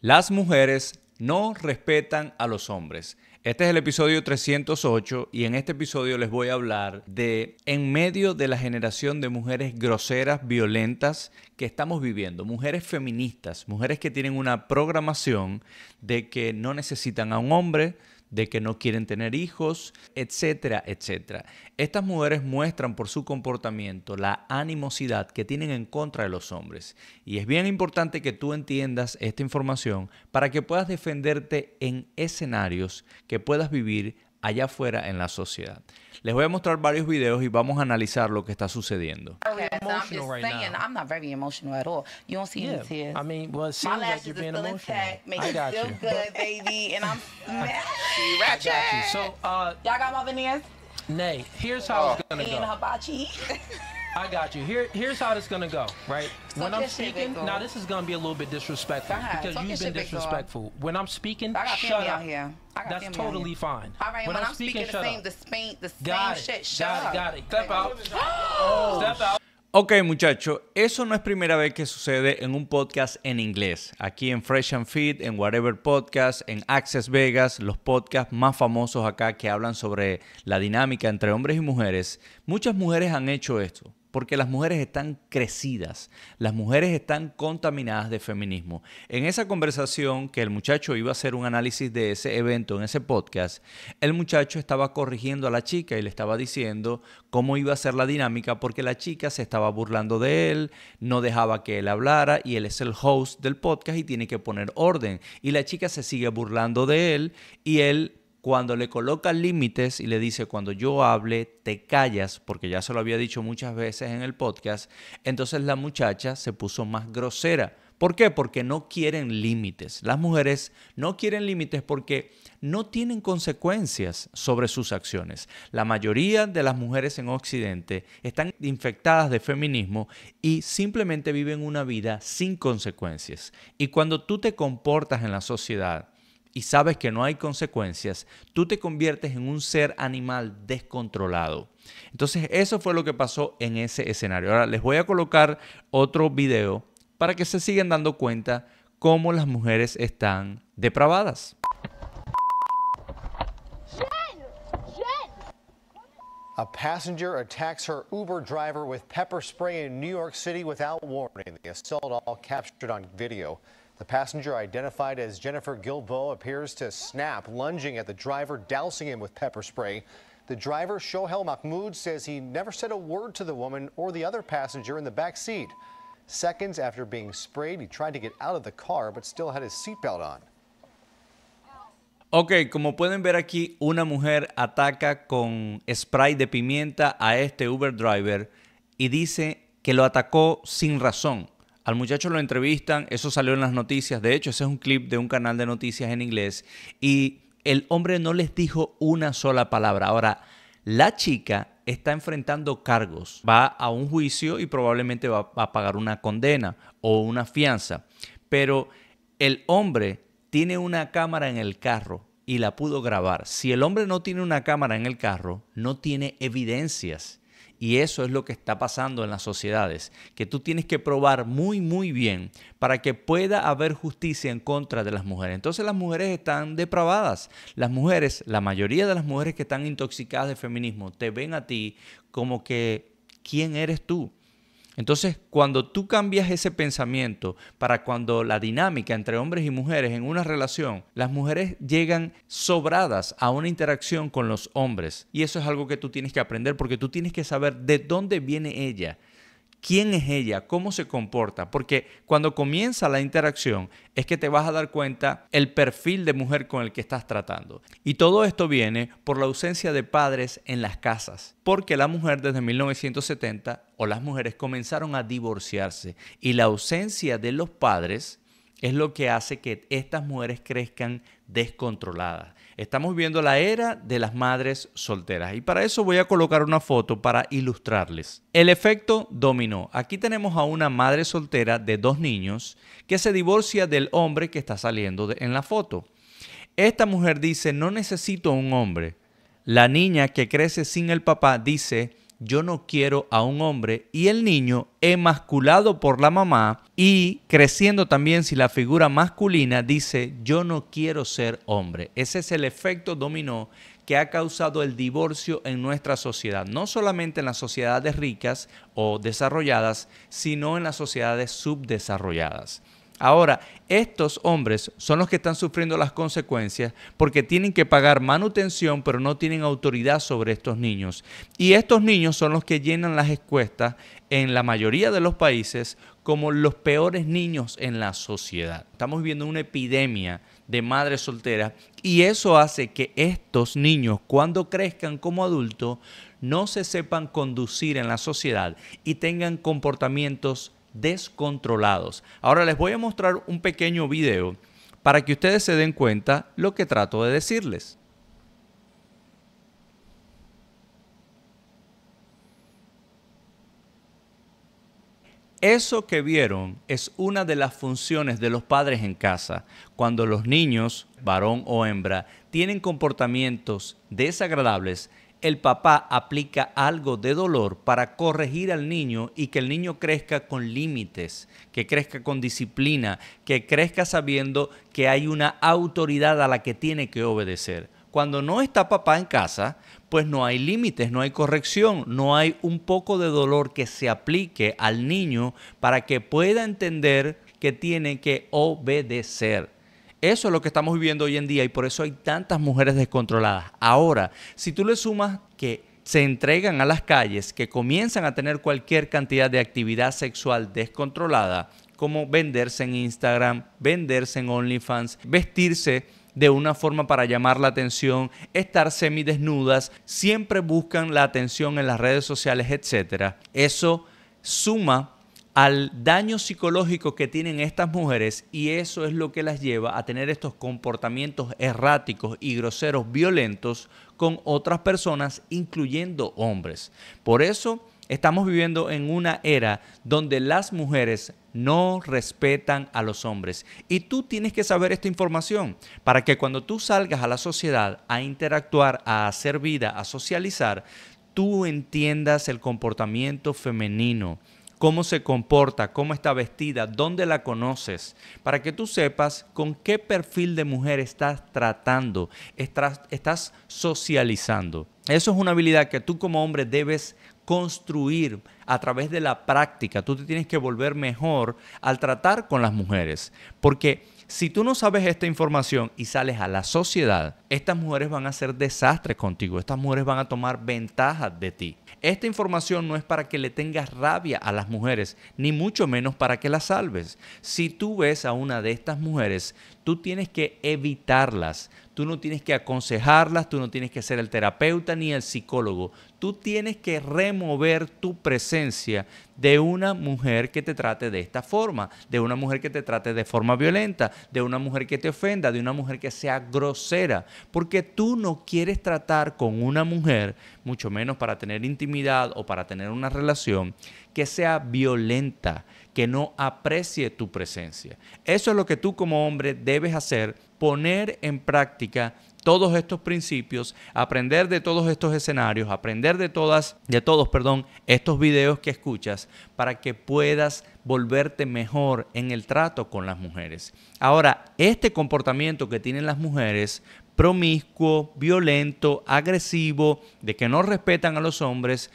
Las mujeres no respetan a los hombres. Este es el episodio 308 y en este episodio les voy a hablar de en medio de la generación de mujeres groseras, violentas que estamos viviendo, mujeres feministas, mujeres que tienen una programación de que no necesitan a un hombre, de que no quieren tener hijos, etcétera, etcétera. Estas mujeres muestran por su comportamiento la animosidad que tienen en contra de los hombres. Y es bien importante que tú entiendas esta información para que puedas defenderte en escenarios que puedas vivir allá afuera en la sociedad. Les voy a mostrar varios videos y vamos a analizar lo que está sucediendo. I got you. Here, here's how this gonna go, right? Talk when I'm speaking, shit, now this is gonna be a little bit disrespectful Ajá, because you've been shit, disrespectful. When I'm speaking, shut up. Here. That's totally fine. All right, when, when I'm, I'm speaking, speaking the, same, the same, the same, got shit, shut got up. It, got it. Step out. Oh. Step out. Ok muchachos, eso no es primera vez que sucede en un podcast en inglés. Aquí en Fresh and Fit, en Whatever Podcast, en Access Vegas, los podcasts más famosos acá que hablan sobre la dinámica entre hombres y mujeres, muchas mujeres han hecho esto porque las mujeres están crecidas, las mujeres están contaminadas de feminismo. En esa conversación que el muchacho iba a hacer un análisis de ese evento, en ese podcast, el muchacho estaba corrigiendo a la chica y le estaba diciendo cómo iba a ser la dinámica porque la chica se estaba burlando de él, no dejaba que él hablara y él es el host del podcast y tiene que poner orden. Y la chica se sigue burlando de él y él cuando le coloca límites y le dice, cuando yo hable, te callas, porque ya se lo había dicho muchas veces en el podcast, entonces la muchacha se puso más grosera. ¿Por qué? Porque no quieren límites. Las mujeres no quieren límites porque no tienen consecuencias sobre sus acciones. La mayoría de las mujeres en Occidente están infectadas de feminismo y simplemente viven una vida sin consecuencias. Y cuando tú te comportas en la sociedad, y sabes que no hay consecuencias, tú te conviertes en un ser animal descontrolado. Entonces eso fue lo que pasó en ese escenario. Ahora les voy a colocar otro video para que se sigan dando cuenta cómo las mujeres están depravadas. passenger Uber driver with pepper spray New York City warning. video. The passenger, identified as Jennifer Gilbo, appears to snap, lunging at the driver, dousing him with pepper spray. The driver, Shohel Mahmoud, says he never said a word to the woman or the other passenger in the back seat. Seconds after being sprayed, he tried to get out of the car, but still had his seatbelt on. Ok, como pueden ver aquí, una mujer ataca con spray de pimienta a este Uber driver y dice que lo atacó sin razón. Al muchacho lo entrevistan, eso salió en las noticias, de hecho ese es un clip de un canal de noticias en inglés, y el hombre no les dijo una sola palabra. Ahora, la chica está enfrentando cargos, va a un juicio y probablemente va a pagar una condena o una fianza, pero el hombre tiene una cámara en el carro y la pudo grabar. Si el hombre no tiene una cámara en el carro, no tiene evidencias y eso es lo que está pasando en las sociedades, que tú tienes que probar muy, muy bien para que pueda haber justicia en contra de las mujeres. Entonces las mujeres están depravadas. Las mujeres, la mayoría de las mujeres que están intoxicadas de feminismo, te ven a ti como que, ¿quién eres tú? Entonces, cuando tú cambias ese pensamiento para cuando la dinámica entre hombres y mujeres en una relación, las mujeres llegan sobradas a una interacción con los hombres. Y eso es algo que tú tienes que aprender porque tú tienes que saber de dónde viene ella quién es ella, cómo se comporta, porque cuando comienza la interacción es que te vas a dar cuenta el perfil de mujer con el que estás tratando. Y todo esto viene por la ausencia de padres en las casas, porque la mujer desde 1970 o las mujeres comenzaron a divorciarse y la ausencia de los padres es lo que hace que estas mujeres crezcan descontroladas. Estamos viviendo la era de las madres solteras y para eso voy a colocar una foto para ilustrarles. El efecto dominó. Aquí tenemos a una madre soltera de dos niños que se divorcia del hombre que está saliendo en la foto. Esta mujer dice, no necesito un hombre. La niña que crece sin el papá dice, yo no quiero a un hombre y el niño emasculado por la mamá y creciendo también si la figura masculina dice yo no quiero ser hombre. Ese es el efecto dominó que ha causado el divorcio en nuestra sociedad, no solamente en las sociedades ricas o desarrolladas, sino en las sociedades subdesarrolladas. Ahora, estos hombres son los que están sufriendo las consecuencias porque tienen que pagar manutención, pero no tienen autoridad sobre estos niños. Y estos niños son los que llenan las escuestas en la mayoría de los países como los peores niños en la sociedad. Estamos viviendo una epidemia de madres solteras y eso hace que estos niños cuando crezcan como adultos no se sepan conducir en la sociedad y tengan comportamientos descontrolados. Ahora les voy a mostrar un pequeño video para que ustedes se den cuenta lo que trato de decirles. Eso que vieron es una de las funciones de los padres en casa, cuando los niños, varón o hembra, tienen comportamientos desagradables el papá aplica algo de dolor para corregir al niño y que el niño crezca con límites, que crezca con disciplina, que crezca sabiendo que hay una autoridad a la que tiene que obedecer. Cuando no está papá en casa, pues no hay límites, no hay corrección, no hay un poco de dolor que se aplique al niño para que pueda entender que tiene que obedecer. Eso es lo que estamos viviendo hoy en día y por eso hay tantas mujeres descontroladas. Ahora, si tú le sumas que se entregan a las calles, que comienzan a tener cualquier cantidad de actividad sexual descontrolada, como venderse en Instagram, venderse en OnlyFans, vestirse de una forma para llamar la atención, estar semidesnudas, siempre buscan la atención en las redes sociales, etc. Eso suma al daño psicológico que tienen estas mujeres y eso es lo que las lleva a tener estos comportamientos erráticos y groseros violentos con otras personas, incluyendo hombres. Por eso estamos viviendo en una era donde las mujeres no respetan a los hombres. Y tú tienes que saber esta información para que cuando tú salgas a la sociedad a interactuar, a hacer vida, a socializar, tú entiendas el comportamiento femenino cómo se comporta, cómo está vestida, dónde la conoces, para que tú sepas con qué perfil de mujer estás tratando, estás, socializando. Eso es una habilidad que tú como hombre debes construir a través de la práctica. Tú te tienes que volver mejor al tratar con las mujeres, porque si tú no sabes esta información y sales a la sociedad, estas mujeres van a ser desastres contigo, estas mujeres van a tomar ventaja de ti. Esta información no es para que le tengas rabia a las mujeres, ni mucho menos para que las salves. Si tú ves a una de estas mujeres, tú tienes que evitarlas, tú no tienes que aconsejarlas, tú no tienes que ser el terapeuta ni el psicólogo, tú tienes que remover tu presencia de una mujer que te trate de esta forma, de una mujer que te trate de forma violenta, de una mujer que te ofenda, de una mujer que sea grosera, porque tú no quieres tratar con una mujer, mucho menos para tener intimidad o para tener una relación, que sea violenta, que no aprecie tu presencia. Eso es lo que tú como hombre debes hacer, poner en práctica todos estos principios, aprender de todos estos escenarios, aprender de todas, de todos, perdón, estos videos que escuchas para que puedas volverte mejor en el trato con las mujeres. Ahora, este comportamiento que tienen las mujeres promiscuo, violento, agresivo, de que no respetan a los hombres,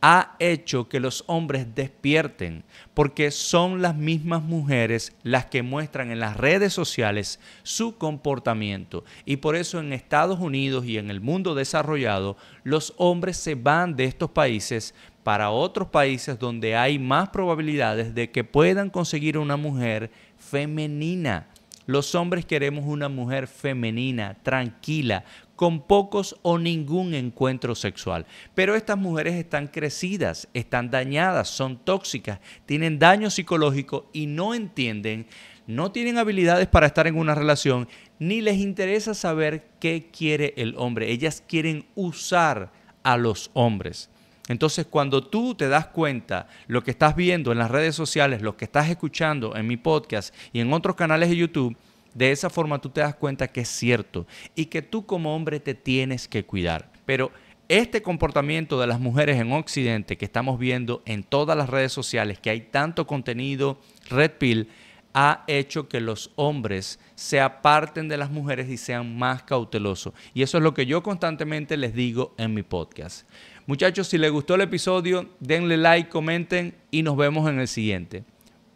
ha hecho que los hombres despierten, porque son las mismas mujeres las que muestran en las redes sociales su comportamiento. Y por eso en Estados Unidos y en el mundo desarrollado, los hombres se van de estos países para otros países donde hay más probabilidades de que puedan conseguir una mujer femenina. Los hombres queremos una mujer femenina, tranquila, con pocos o ningún encuentro sexual. Pero estas mujeres están crecidas, están dañadas, son tóxicas, tienen daño psicológico y no entienden, no tienen habilidades para estar en una relación, ni les interesa saber qué quiere el hombre. Ellas quieren usar a los hombres. Entonces, cuando tú te das cuenta lo que estás viendo en las redes sociales, lo que estás escuchando en mi podcast y en otros canales de YouTube, de esa forma tú te das cuenta que es cierto y que tú como hombre te tienes que cuidar. Pero este comportamiento de las mujeres en Occidente que estamos viendo en todas las redes sociales, que hay tanto contenido red pill, ha hecho que los hombres se aparten de las mujeres y sean más cautelosos. Y eso es lo que yo constantemente les digo en mi podcast. Muchachos, si les gustó el episodio, denle like, comenten y nos vemos en el siguiente.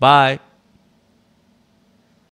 Bye.